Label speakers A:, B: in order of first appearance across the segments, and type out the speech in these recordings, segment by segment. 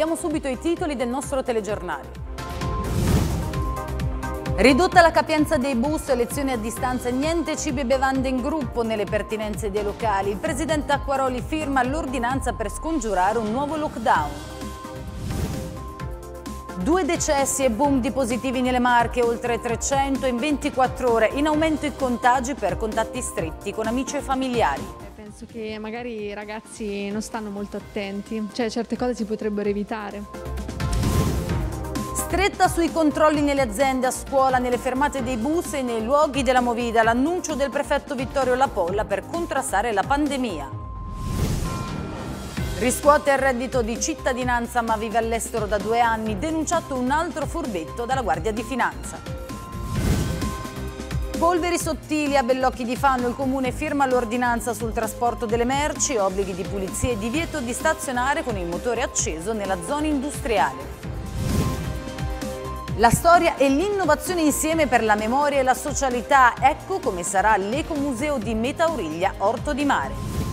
A: Vediamo subito i titoli del nostro telegiornale. Ridotta la capienza dei bus, lezioni a distanza, niente cibi e bevande in gruppo nelle pertinenze dei locali. Il presidente Acquaroli firma l'ordinanza per scongiurare un nuovo lockdown. Due decessi e boom di positivi nelle Marche, oltre 300 in 24 ore, in aumento i contagi per contatti stretti con amici e familiari
B: penso che magari i ragazzi non stanno molto attenti, cioè certe cose si potrebbero evitare. Stretta sui
A: controlli nelle aziende, a scuola, nelle fermate dei bus e nei luoghi della movida, l'annuncio del prefetto Vittorio Lapolla per contrastare la pandemia. Riscuote il reddito di cittadinanza ma vive all'estero da due anni, denunciato un altro furbetto dalla Guardia di Finanza. Polveri sottili a Bellocchi di Fanno, il comune firma l'ordinanza sul trasporto delle merci, obblighi di pulizia e divieto di stazionare con il motore acceso nella zona industriale. La storia e l'innovazione insieme per la memoria e la socialità, ecco come sarà l'Ecomuseo di Metauriglia Orto di Mare.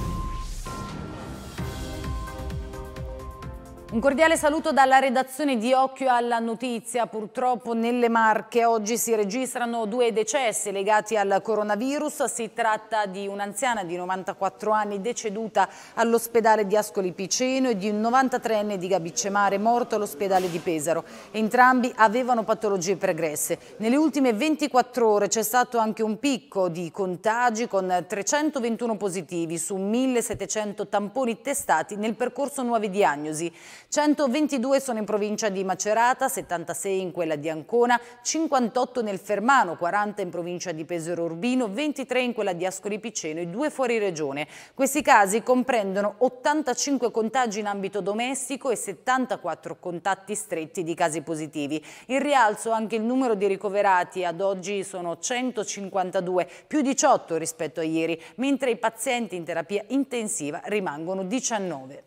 A: Un cordiale saluto dalla redazione di Occhio alla Notizia. Purtroppo nelle Marche oggi si registrano due decessi legati al coronavirus. Si tratta di un'anziana di 94 anni deceduta all'ospedale di Ascoli Piceno e di un 93enne di Gabicemare morto all'ospedale di Pesaro. Entrambi avevano patologie pregresse. Nelle ultime 24 ore c'è stato anche un picco di contagi con 321 positivi su 1700 tamponi testati nel percorso nuove diagnosi. 122 sono in provincia di Macerata, 76 in quella di Ancona, 58 nel Fermano, 40 in provincia di Pesaro Urbino, 23 in quella di Ascoli Piceno e 2 fuori regione. Questi casi comprendono 85 contagi in ambito domestico e 74 contatti stretti di casi positivi. In rialzo anche il numero di ricoverati ad oggi sono 152, più 18 rispetto a ieri, mentre i pazienti in terapia intensiva rimangono 19.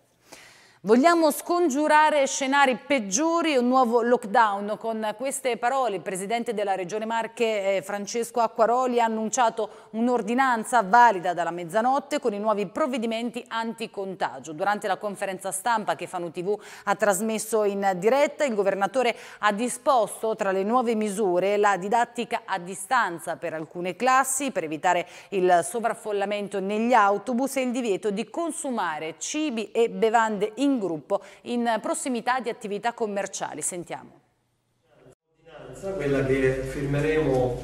A: Vogliamo scongiurare scenari peggiori, un nuovo lockdown. Con queste parole il Presidente della Regione Marche, eh, Francesco Acquaroli, ha annunciato un'ordinanza valida dalla mezzanotte con i nuovi provvedimenti anticontagio. Durante la conferenza stampa che Fanu TV ha trasmesso in diretta, il Governatore ha disposto tra le nuove misure la didattica a distanza per alcune classi per evitare il sovraffollamento negli autobus e il divieto di consumare cibi e bevande in in gruppo in prossimità di attività commerciali. Sentiamo.
C: Quella che firmeremo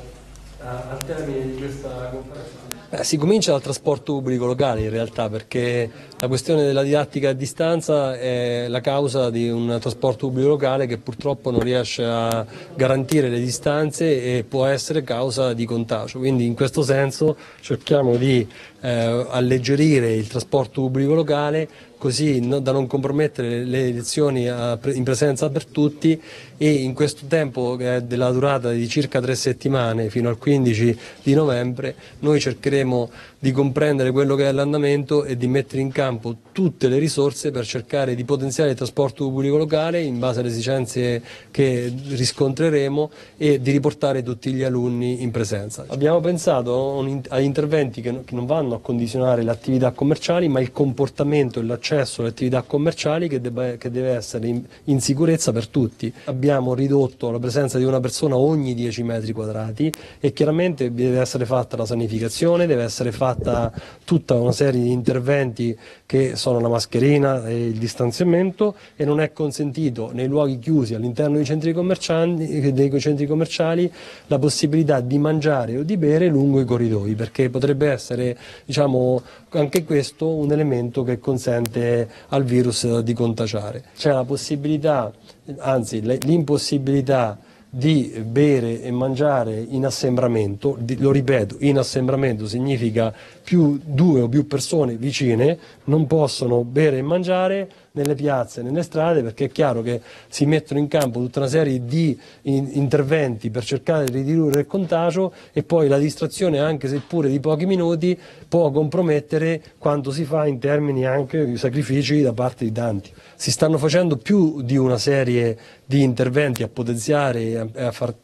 C: eh, al termine di questa conferenza? si comincia dal trasporto pubblico locale in realtà perché la questione della didattica a distanza è la causa di un trasporto pubblico locale che purtroppo non riesce a garantire le distanze e può essere causa di contagio. Quindi in questo senso cerchiamo di eh, alleggerire il trasporto pubblico locale così no, da non compromettere le elezioni a, in presenza per tutti e in questo tempo che è della durata di circa tre settimane fino al 15 di novembre noi cercheremo di comprendere quello che è l'andamento e di mettere in campo tutte le risorse per cercare di potenziare il trasporto pubblico locale in base alle esigenze che riscontreremo e di riportare tutti gli alunni in presenza. Abbiamo pensato ad interventi che non vanno a condizionare le attività commerciali ma il comportamento e l'accesso alle attività commerciali che, che deve essere in sicurezza per tutti. Abbiamo ridotto la presenza di una persona ogni 10 metri quadrati e chiaramente deve essere fatta la sanificazione, deve essere fatta fatta tutta una serie di interventi che sono la mascherina e il distanziamento e non è consentito nei luoghi chiusi all'interno dei centri commerciali, dei centri commerciali la possibilità di mangiare o di bere lungo i corridoi perché potrebbe essere diciamo, anche questo un elemento che consente al virus di contagiare. C'è la possibilità, anzi l'impossibilità di bere e mangiare in assembramento, lo ripeto, in assembramento significa più due o più persone vicine non possono bere e mangiare nelle piazze, nelle strade, perché è chiaro che si mettono in campo tutta una serie di in, interventi per cercare di ridurre il contagio e poi la distrazione, anche seppure di pochi minuti, può compromettere quanto si fa in termini anche di sacrifici da parte di tanti. Si stanno facendo più di una serie di interventi a potenziare e a, far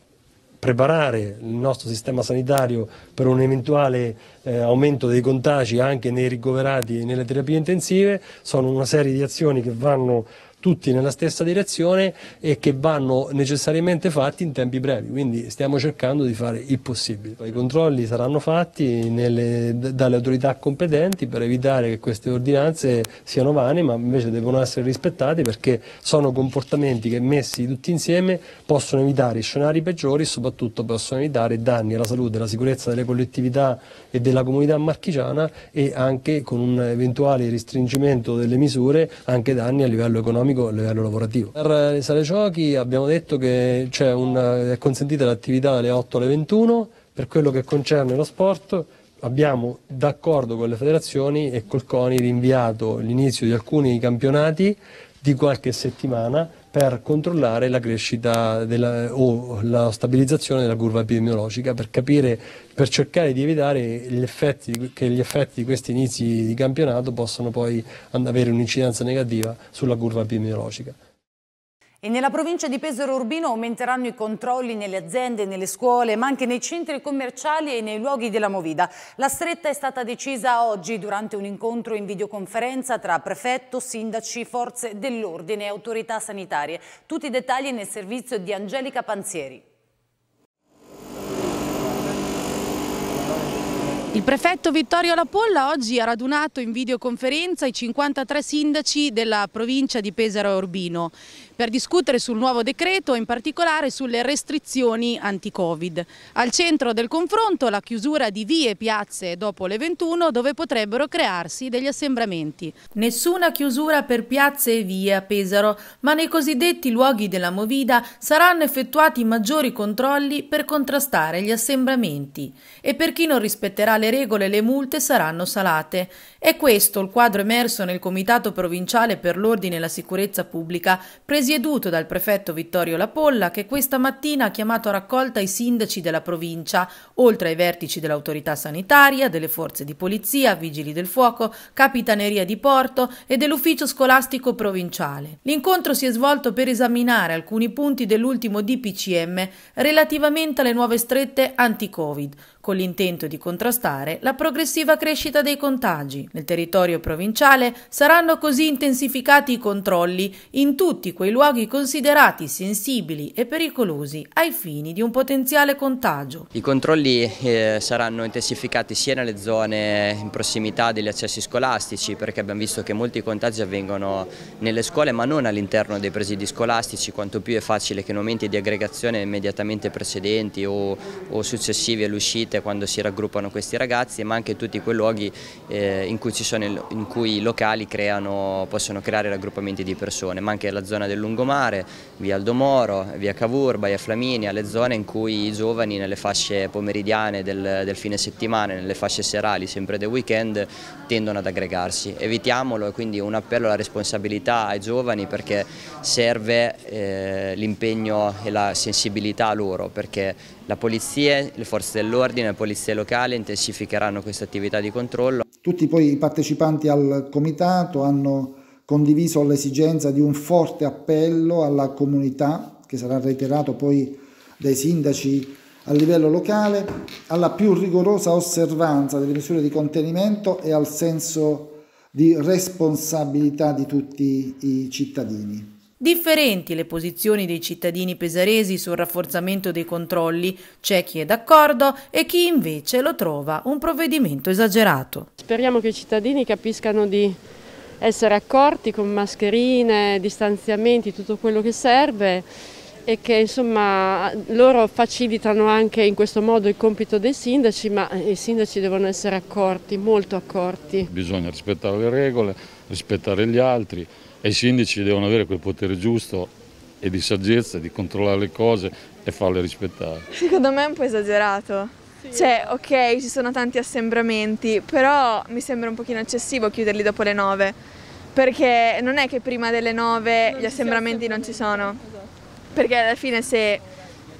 C: preparare il nostro sistema sanitario per un eventuale eh, aumento dei contagi anche nei ricoverati e nelle terapie intensive, sono una serie di azioni che vanno tutti nella stessa direzione e che vanno necessariamente fatti in tempi brevi, quindi stiamo cercando di fare il possibile. I controlli saranno fatti nelle, dalle autorità competenti per evitare che queste ordinanze siano vane, ma invece devono essere rispettate perché sono comportamenti che messi tutti insieme possono evitare scenari peggiori e soprattutto possono evitare danni alla salute e alla sicurezza delle collettività e della comunità marchigiana e anche con un eventuale restringimento delle misure anche danni a livello economico economico e a livello lavorativo. Per le eh, sale giochi abbiamo detto che una, eh, è consentita l'attività dalle 8 alle 21, per quello che concerne lo sport abbiamo d'accordo con le federazioni e col CONI rinviato l'inizio di alcuni campionati di qualche settimana per controllare la crescita della, o la stabilizzazione della curva epidemiologica per capire, per cercare di evitare gli effetti, che gli effetti di questi inizi di campionato possano poi avere un'incidenza negativa sulla curva epidemiologica.
A: E nella provincia di Pesaro Urbino aumenteranno i controlli nelle aziende, nelle scuole, ma anche nei centri commerciali e nei luoghi della movida. La stretta è stata decisa oggi durante un incontro in videoconferenza tra prefetto, sindaci, forze dell'ordine e autorità sanitarie. Tutti i dettagli nel servizio di Angelica Panzieri.
B: Il prefetto
D: Vittorio Lapolla oggi ha radunato in videoconferenza i 53 sindaci della provincia di Pesaro e Urbino per discutere sul nuovo decreto e in particolare sulle restrizioni anti-Covid. Al centro del confronto la chiusura di vie e piazze dopo le 21 dove potrebbero crearsi degli assembramenti. Nessuna chiusura per piazze e vie a Pesaro, ma nei cosiddetti luoghi della Movida saranno effettuati maggiori controlli per contrastare gli assembramenti e per chi non rispetterà le regole le multe saranno salate. È questo il quadro emerso nel Comitato Provinciale per l'Ordine e la Sicurezza Pubblica, presi presieduto dal prefetto Vittorio Lapolla che questa mattina ha chiamato a raccolta i sindaci della provincia, oltre ai vertici dell'autorità sanitaria, delle forze di polizia, vigili del fuoco, capitaneria di porto e dell'ufficio scolastico provinciale. L'incontro si è svolto per esaminare alcuni punti dell'ultimo DPCM relativamente alle nuove strette anti-Covid, con l'intento di contrastare la progressiva crescita dei contagi. Nel territorio provinciale saranno così intensificati i controlli in tutti quei luoghi considerati sensibili e pericolosi ai fini di un potenziale contagio.
E: I controlli eh, saranno intensificati sia nelle zone in prossimità degli accessi scolastici perché abbiamo visto che molti contagi avvengono nelle scuole ma non all'interno dei presidi scolastici quanto più è facile che in momenti di aggregazione immediatamente precedenti o, o successivi all'uscita uscite quando si raggruppano questi ragazzi, ma anche tutti quei luoghi eh, in, cui sono, in, cui i locali creano, possono creare raggruppamenti di persone, ma anche la zona del lungomare, via Aldomoro, via Cavour, Baia Flaminia, le zone in cui i giovani nelle fasce pomeridiane del, del fine settimana, nelle fasce serali, sempre del weekend, tendono ad aggregarsi. Evitiamolo e quindi un appello alla responsabilità ai giovani perché serve eh, l'impegno e la sensibilità loro perché la polizia, le forze dell'ordine, la polizia locale intensificheranno questa attività di controllo.
A: Tutti poi i partecipanti al comitato hanno condiviso l'esigenza di un forte appello alla comunità, che sarà reiterato poi dai sindaci a livello locale, alla più rigorosa osservanza delle misure di contenimento e al senso di responsabilità di tutti i cittadini.
D: Differenti le posizioni dei cittadini pesaresi sul rafforzamento dei controlli, c'è chi è d'accordo e chi invece lo trova un provvedimento esagerato.
F: Speriamo che i cittadini capiscano di essere accorti con mascherine, distanziamenti, tutto quello che serve e che insomma loro facilitano anche in questo modo il compito dei sindaci, ma i sindaci devono essere accorti, molto accorti.
G: Bisogna rispettare le regole, rispettare gli altri, e i sindaci devono avere quel potere giusto e di saggezza di controllare le cose e farle rispettare.
B: Secondo me è un po' esagerato. Sì. Cioè, ok, ci sono tanti assembramenti, però mi sembra un pochino eccessivo chiuderli dopo le nove. perché non è che prima delle nove non gli assembramenti non ci sono, esatto. perché alla fine se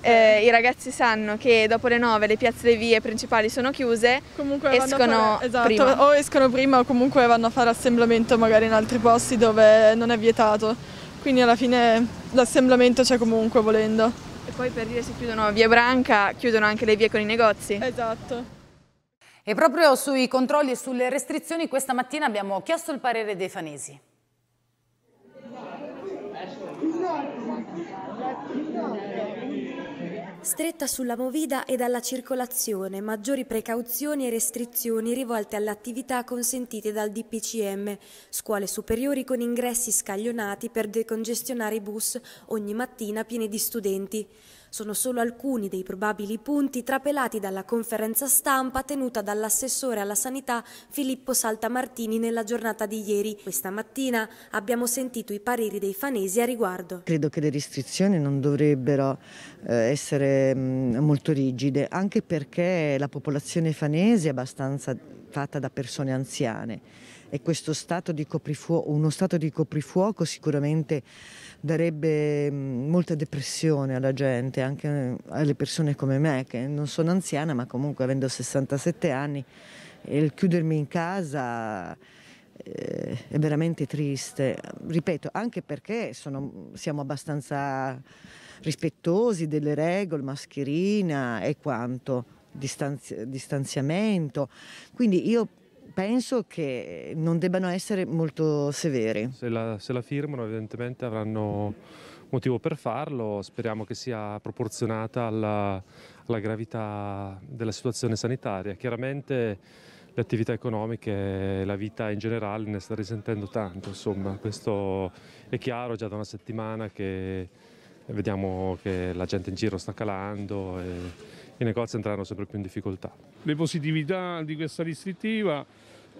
B: eh, I ragazzi sanno che dopo le 9 le piazze e le vie principali sono chiuse, comunque escono fare, esatto, prima. O
F: escono prima o comunque vanno a fare assemblamento magari in altri posti dove non è
B: vietato. Quindi alla fine l'assemblamento c'è comunque volendo. E poi per dire se chiudono via Branca, chiudono anche le vie con i negozi. Esatto. E proprio sui
A: controlli e sulle restrizioni questa mattina abbiamo chiesto il parere dei fanesi.
E: Stretta sulla movida e dalla circolazione, maggiori precauzioni e restrizioni rivolte alle attività consentite dal DPCM, scuole superiori con ingressi scaglionati per decongestionare i bus ogni mattina pieni di studenti. Sono solo alcuni dei probabili punti trapelati dalla conferenza stampa tenuta dall'assessore alla sanità Filippo Saltamartini nella giornata di ieri. Questa mattina abbiamo sentito i pareri dei fanesi a riguardo.
H: Credo che le restrizioni non dovrebbero eh, essere molto rigide, anche perché la popolazione fanese è abbastanza fatta da persone anziane e questo stato di coprifuoco, uno stato di coprifuoco sicuramente darebbe mm, molta depressione alla gente, anche eh, alle persone come me, che non sono anziana, ma comunque avendo 67 anni, il chiudermi in casa eh, è veramente triste. Ripeto, anche perché sono, siamo abbastanza rispettosi delle regole, mascherina e quanto distanziamento. Quindi io penso che non debbano essere molto severi.
G: Se la, se la firmano evidentemente avranno motivo per farlo, speriamo che sia proporzionata alla, alla gravità della situazione sanitaria. Chiaramente le attività economiche, e la vita in generale ne sta risentendo tanto, insomma, questo è chiaro già da una settimana che vediamo che la gente in giro sta calando e i negozi entrano sempre più in difficoltà. Le positività di questa restrittiva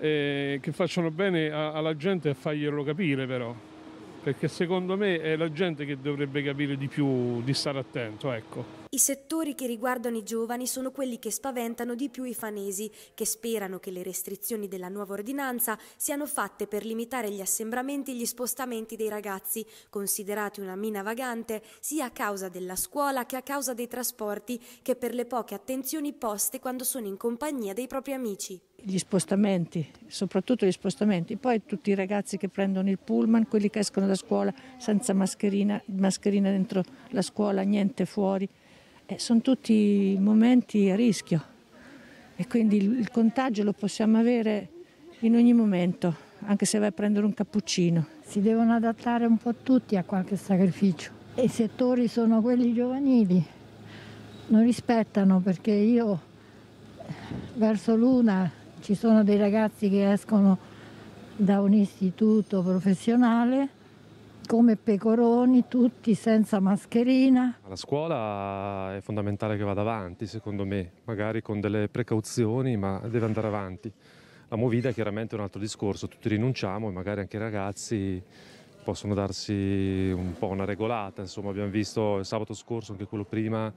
G: eh, che facciano bene a, alla gente a farglielo capire però, perché secondo me è la gente che dovrebbe capire di più, di stare attento, ecco. I
E: settori che riguardano i giovani sono quelli che spaventano di più i fanesi, che sperano che le restrizioni della nuova ordinanza siano fatte per limitare gli assembramenti e gli spostamenti dei ragazzi, considerati una mina vagante sia a causa della scuola che a causa dei trasporti, che per le poche attenzioni poste quando sono in compagnia dei propri amici
F: gli spostamenti, soprattutto gli spostamenti, poi tutti i ragazzi che prendono il pullman, quelli che escono da scuola senza mascherina, mascherina dentro la scuola, niente fuori, eh, sono tutti momenti a rischio e quindi il, il contagio lo possiamo avere in ogni momento, anche se vai a prendere un cappuccino. Si devono adattare un po' tutti a qualche sacrificio. I settori sono quelli giovanili, non rispettano perché io eh, verso l'una ci sono dei ragazzi che escono da un istituto professionale come pecoroni, tutti senza mascherina.
G: La scuola è fondamentale che vada avanti, secondo me, magari con delle precauzioni, ma deve andare avanti. La movida chiaramente è un altro discorso, tutti rinunciamo e magari anche i ragazzi possono darsi un po' una regolata, insomma abbiamo visto il sabato scorso, anche quello prima,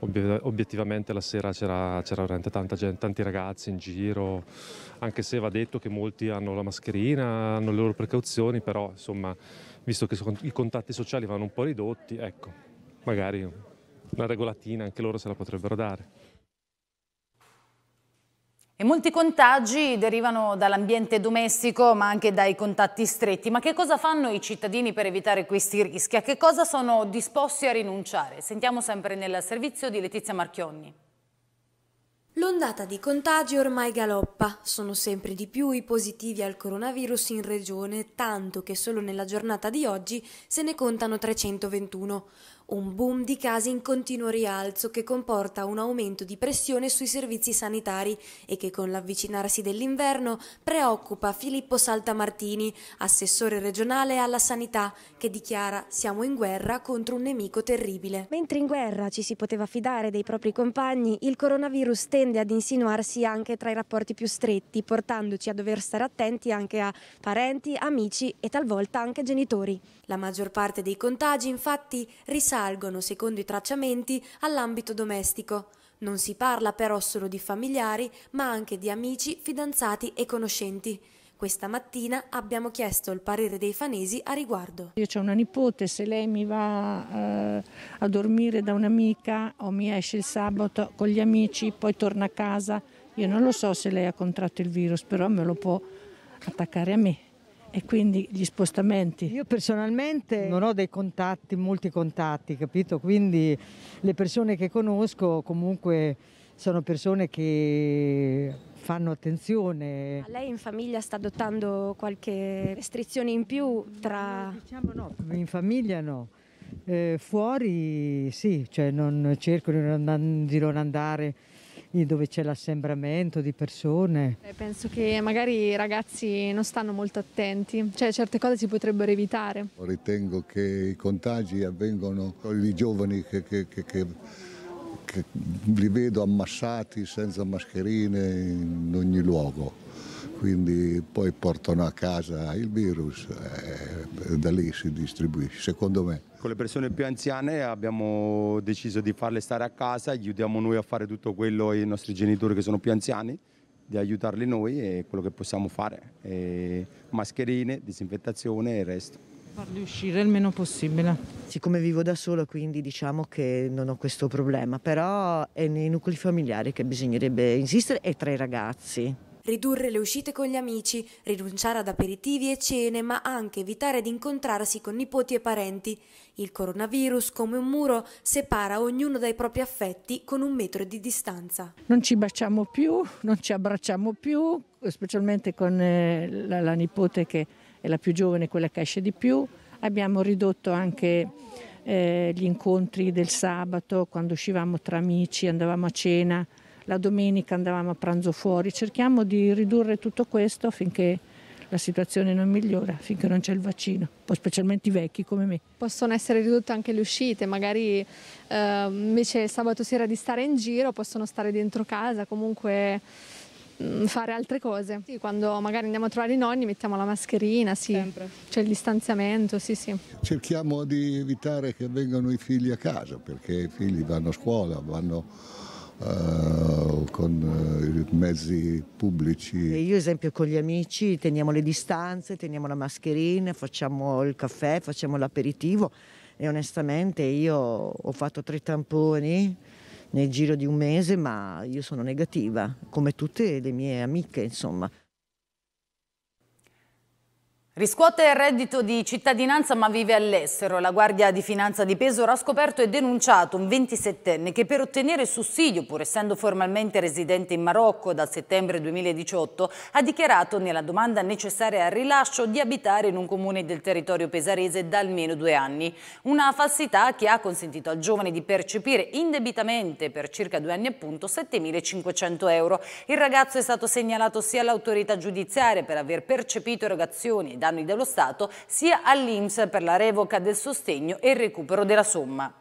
G: obiettivamente la sera c'era, veramente tanta gente, tanti ragazzi in giro, anche se va detto che molti hanno la mascherina, hanno le loro precauzioni, però insomma visto che i contatti sociali vanno un po' ridotti, ecco, magari una regolatina anche loro se la potrebbero dare.
A: E molti contagi derivano dall'ambiente domestico ma anche dai contatti stretti. Ma che cosa fanno i cittadini per evitare questi rischi? A che cosa sono disposti a rinunciare? Sentiamo sempre nel servizio di Letizia Marchionni.
E: L'ondata di contagi ormai galoppa, sono sempre di più i positivi al coronavirus in regione, tanto che solo nella giornata di oggi se ne contano 321 un boom di casi in continuo rialzo che comporta un aumento di pressione sui servizi sanitari e che con l'avvicinarsi dell'inverno preoccupa Filippo Saltamartini, assessore regionale alla sanità, che dichiara siamo in guerra contro un nemico terribile. Mentre in guerra ci si poteva fidare dei propri compagni, il coronavirus tende ad insinuarsi anche tra i rapporti più stretti, portandoci a dover stare attenti anche a parenti, amici e talvolta anche genitori. La maggior parte dei contagi infatti risalgono, secondo i tracciamenti, all'ambito domestico. Non si parla però solo di familiari, ma anche di amici, fidanzati e conoscenti. Questa mattina abbiamo chiesto il parere dei fanesi a riguardo.
F: Io ho una nipote, se lei mi va eh, a dormire da un'amica o mi esce il sabato con gli amici, poi torna a casa, io non lo so se lei ha contratto il virus, però me lo può attaccare a me e quindi gli spostamenti. Io
H: personalmente non ho dei contatti, molti contatti, capito? Quindi le persone che conosco comunque sono persone che fanno attenzione.
E: Lei in famiglia sta adottando qualche restrizione in più tra... Eh, diciamo no,
H: in famiglia no. Eh, fuori sì, cioè non, cerco di non andare dove c'è l'assembramento di persone.
B: Eh, penso che magari i ragazzi non stanno molto attenti, cioè certe cose si potrebbero evitare.
I: Ritengo che i contagi avvengano con i giovani che, che, che, che li vedo ammassati senza mascherine in ogni luogo quindi poi portano a casa il virus e da lì si distribuisce, secondo me
C: con le persone più anziane abbiamo deciso di farle stare a casa, aiutiamo noi a fare tutto quello ai nostri genitori che sono più anziani, di aiutarli noi e quello che possiamo fare, e mascherine, disinfettazione e il resto.
H: Farli uscire il meno possibile. Siccome vivo da sola quindi diciamo che non ho questo problema, però è nei nuclei familiari che bisognerebbe insistere e tra i ragazzi
E: ridurre le uscite con gli amici, rinunciare ad aperitivi e cene, ma anche evitare di incontrarsi con nipoti e parenti. Il coronavirus, come un muro, separa ognuno dai propri affetti con un metro di distanza.
F: Non ci baciamo più, non ci abbracciamo più, specialmente con eh, la, la nipote che è la più giovane, quella che esce di più. Abbiamo ridotto anche eh, gli incontri del sabato, quando uscivamo tra amici, andavamo a cena la domenica andavamo a pranzo fuori. Cerchiamo di ridurre tutto questo affinché la situazione non migliora finché non c'è il vaccino, poi specialmente i vecchi come me.
B: Possono essere ridotte anche le uscite, magari eh, invece sabato sera di stare in giro possono stare dentro casa, comunque mm, fare altre cose. Sì, quando magari andiamo a trovare i nonni mettiamo la mascherina, sì. c'è il distanziamento, sì, sì.
I: Cerchiamo di evitare che vengano i figli a casa, perché i figli vanno a scuola, vanno Uh, con uh, mezzi pubblici. E
H: io esempio con gli amici teniamo le distanze, teniamo la mascherina, facciamo il caffè, facciamo l'aperitivo e onestamente io ho fatto tre tamponi nel giro di un mese ma io sono negativa come tutte le mie amiche insomma.
A: Riscuote il reddito di cittadinanza ma vive all'estero. La Guardia di Finanza di Pesaro ha scoperto e denunciato un 27enne che per ottenere sussidio, pur essendo formalmente residente in Marocco dal settembre 2018, ha dichiarato nella domanda necessaria al rilascio di abitare in un comune del territorio pesarese da almeno due anni. Una falsità che ha consentito al giovane di percepire indebitamente per circa due anni appunto 7.500 euro. Il ragazzo è stato segnalato sia all'autorità giudiziaria per aver percepito erogazioni da organi dello Stato, sia all'Inps per la revoca del sostegno e il recupero della somma.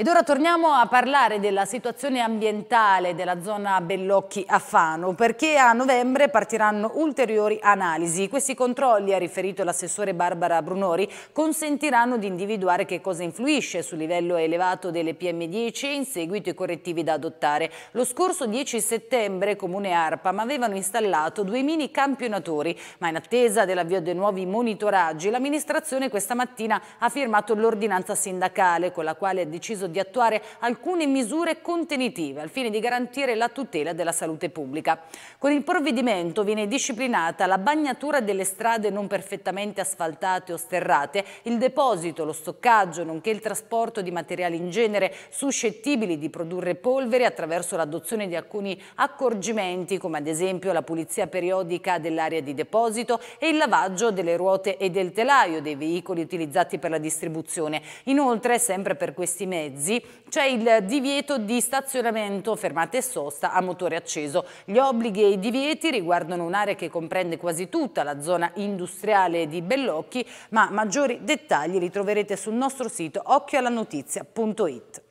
A: Ed ora torniamo a parlare della situazione ambientale della zona Bellocchi a Fano, perché a novembre partiranno ulteriori analisi. Questi controlli, ha riferito l'assessore Barbara Brunori, consentiranno di individuare che cosa influisce sul livello elevato delle PM10 e in seguito i correttivi da adottare. Lo scorso 10 settembre Comune Arpam avevano installato due mini campionatori, ma in attesa dell'avvio dei nuovi monitoraggi, l'amministrazione questa mattina ha firmato l'ordinanza sindacale con la quale ha deciso di di attuare alcune misure contenitive al fine di garantire la tutela della salute pubblica. Con il provvedimento viene disciplinata la bagnatura delle strade non perfettamente asfaltate o sterrate, il deposito, lo stoccaggio, nonché il trasporto di materiali in genere suscettibili di produrre polvere attraverso l'adozione di alcuni accorgimenti come ad esempio la pulizia periodica dell'area di deposito e il lavaggio delle ruote e del telaio dei veicoli utilizzati per la distribuzione. Inoltre, sempre per questi mezzi, mezzi c'è il divieto di stazionamento, fermate e sosta a motore acceso. Gli obblighi e i divieti riguardano un'area che comprende quasi tutta la zona industriale di Bellocchi, ma maggiori dettagli li troverete sul nostro sito occhioallanotizia.it.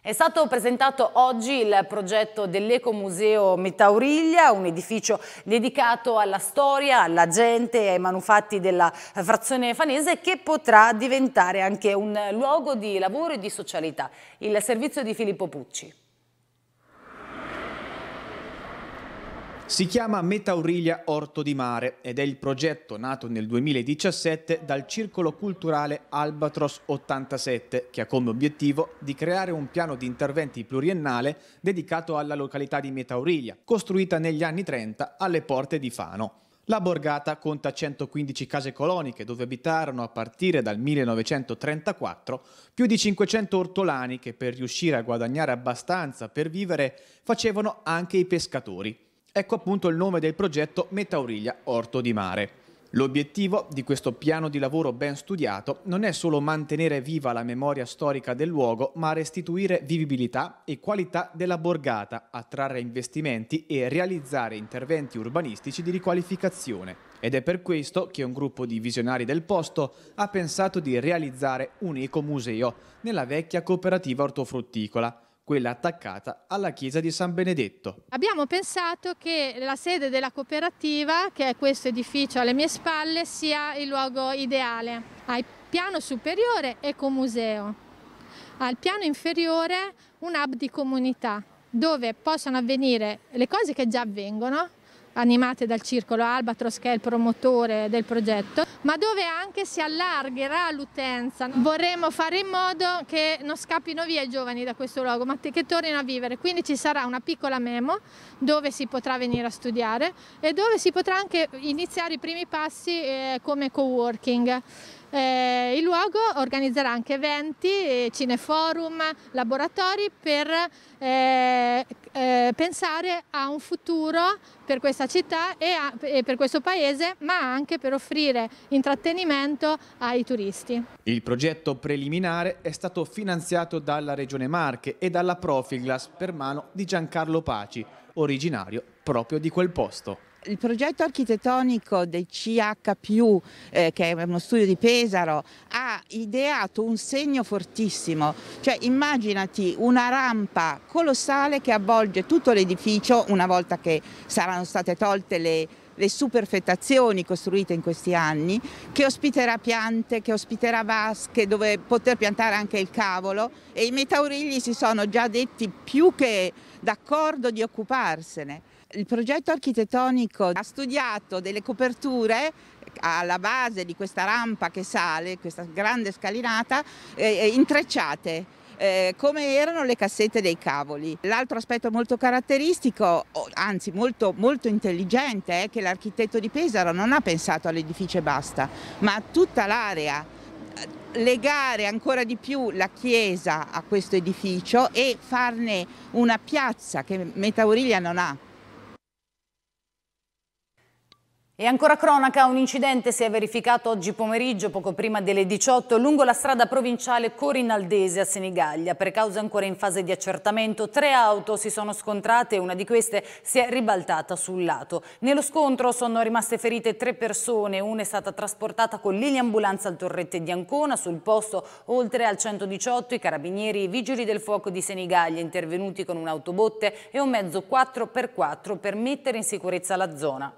A: È stato presentato oggi il progetto dell'Ecomuseo Metauriglia, un edificio dedicato alla storia, alla gente e ai manufatti della frazione fanese che potrà diventare anche un luogo di lavoro e di socialità. Il servizio di Filippo Pucci.
J: Si chiama Metauriglia Orto di Mare ed è il progetto nato nel 2017 dal Circolo Culturale Albatros 87 che ha come obiettivo di creare un piano di interventi pluriennale dedicato alla località di Metauriglia, costruita negli anni 30 alle porte di Fano. La borgata conta 115 case coloniche dove abitarono a partire dal 1934 più di 500 ortolani che per riuscire a guadagnare abbastanza per vivere facevano anche i pescatori. Ecco appunto il nome del progetto Metauriglia Orto di Mare. L'obiettivo di questo piano di lavoro ben studiato non è solo mantenere viva la memoria storica del luogo, ma restituire vivibilità e qualità della borgata, attrarre investimenti e realizzare interventi urbanistici di riqualificazione. Ed è per questo che un gruppo di visionari del posto ha pensato di realizzare un ecomuseo nella vecchia cooperativa ortofrutticola quella attaccata alla chiesa di San Benedetto.
B: Abbiamo pensato che la sede della cooperativa, che è questo edificio alle mie spalle, sia il luogo ideale. Al piano superiore ecomuseo, al piano inferiore un hub di comunità dove possono avvenire le cose che già avvengono, animate dal circolo Albatros che è il promotore del progetto, ma dove anche si allargherà l'utenza. Vorremmo fare in modo che non scappino via i giovani da questo luogo, ma che tornino a vivere. Quindi ci sarà una piccola memo dove si potrà venire a studiare e dove si potrà anche iniziare i primi passi eh, come co-working. Eh, il luogo organizzerà anche eventi, eh, cineforum, laboratori per eh, eh, pensare a un futuro per questa città e, a, e per questo paese, ma anche per offrire intrattenimento ai turisti.
J: Il progetto preliminare è stato finanziato dalla Regione Marche e dalla Profiglas per mano di Giancarlo Paci, originario proprio di quel posto.
I: Il progetto architettonico del CH, eh, che è uno studio di Pesaro, ha ideato un segno fortissimo. Cioè, immaginati una rampa colossale che avvolge tutto l'edificio una volta che saranno state tolte le le superfettazioni costruite in questi anni, che ospiterà piante, che ospiterà vasche dove poter piantare anche il cavolo e i metaurigli si sono già detti più che d'accordo di occuparsene. Il progetto architettonico ha studiato delle coperture eh, alla base di questa rampa che sale, questa grande scalinata, eh, eh, intrecciate. Eh, come erano le cassette dei cavoli. L'altro aspetto molto caratteristico, anzi molto, molto intelligente, è che l'architetto di Pesaro non ha pensato all'edificio e basta, ma a tutta l'area eh, legare ancora di più la chiesa a questo edificio e farne una piazza che Metauriglia non ha.
A: E ancora cronaca, un incidente si è verificato oggi pomeriggio, poco prima delle 18, lungo la strada provinciale Corinaldese a Senigallia. Per cause ancora in fase di accertamento, tre auto si sono scontrate e una di queste si è ribaltata sul lato. Nello scontro sono rimaste ferite tre persone, una è stata trasportata con l'eliambulanza al torrette di Ancona. Sul posto, oltre al 118, i carabinieri e i vigili del fuoco di Senigallia, intervenuti con un'autobotte e un mezzo 4x4 per mettere in sicurezza la zona.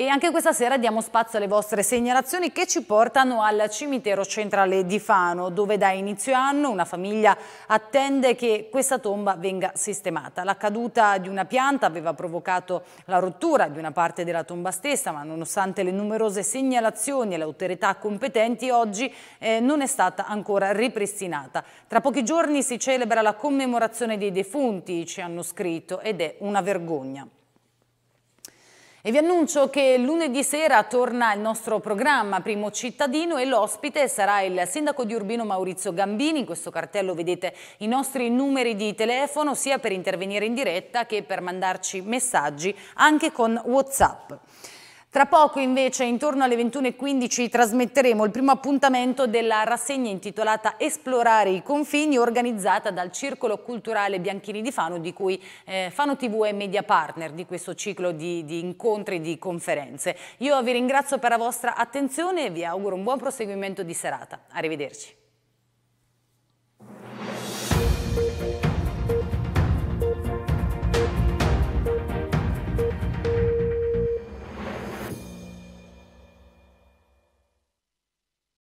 A: E anche questa sera diamo spazio alle vostre segnalazioni che ci portano al cimitero centrale di Fano, dove da inizio anno una famiglia attende che questa tomba venga sistemata. La caduta di una pianta aveva provocato la rottura di una parte della tomba stessa, ma nonostante le numerose segnalazioni e le autorità competenti, oggi eh, non è stata ancora ripristinata. Tra pochi giorni si celebra la commemorazione dei defunti, ci hanno scritto, ed è una vergogna. E vi annuncio che lunedì sera torna il nostro programma Primo Cittadino e l'ospite sarà il sindaco di Urbino Maurizio Gambini. In questo cartello vedete i nostri numeri di telefono sia per intervenire in diretta che per mandarci messaggi anche con Whatsapp. Tra poco invece, intorno alle 21.15, trasmetteremo il primo appuntamento della rassegna intitolata Esplorare i confini, organizzata dal Circolo Culturale Bianchini di Fano, di cui eh, Fano TV è media partner di questo ciclo di, di incontri e di conferenze. Io vi ringrazio per la vostra attenzione e vi auguro un buon proseguimento di serata. Arrivederci.